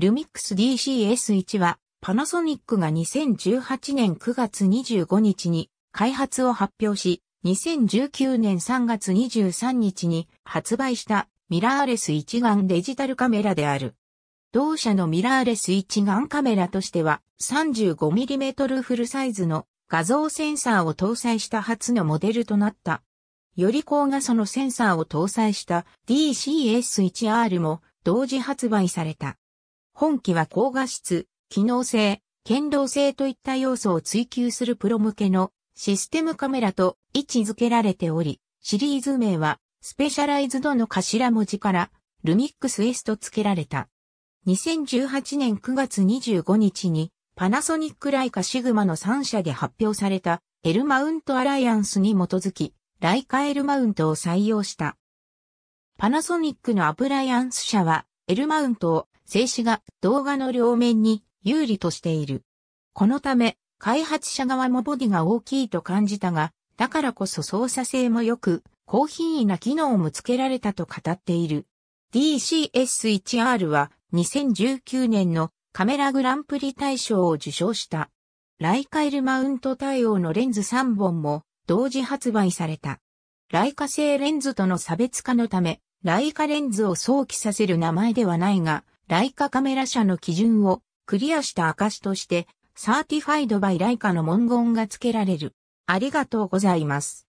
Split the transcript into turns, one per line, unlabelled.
ルミックス DCS1 は、パナソニックが2018年9月25日に開発を発表し、2019年3月23日に発売したミラーレス一眼デジタルカメラである。同社のミラーレス一眼カメラとしては 35mm フルサイズの画像センサーを搭載した初のモデルとなった。より高画素のセンサーを搭載した DCS1R も同時発売された。本機は高画質、機能性、堅牢性といった要素を追求するプロ向けのシステムカメラと位置づけられており、シリーズ名はスペシャライズドの頭文字からルミックス S と付けられた。2018年9月25日にパナソニックライカシグマの3社で発表された L マウントアライアンスに基づきライカ L マウントを採用した。パナソニックのアプライアンス社は L マウントを静止が動画の両面に有利としている。このため、開発者側もボディが大きいと感じたが、だからこそ操作性も良く、高品位な機能も付けられたと語っている。DCS1R は2019年のカメラグランプリ大賞を受賞した。ライカ L マウント対応のレンズ3本も同時発売された。ライカ製レンズとの差別化のため、ライカレンズを想起させる名前ではないが、ライカカメラ社の基準をクリアした証として、サーティファイドバイライカの文言が付けられる。ありがとうございます。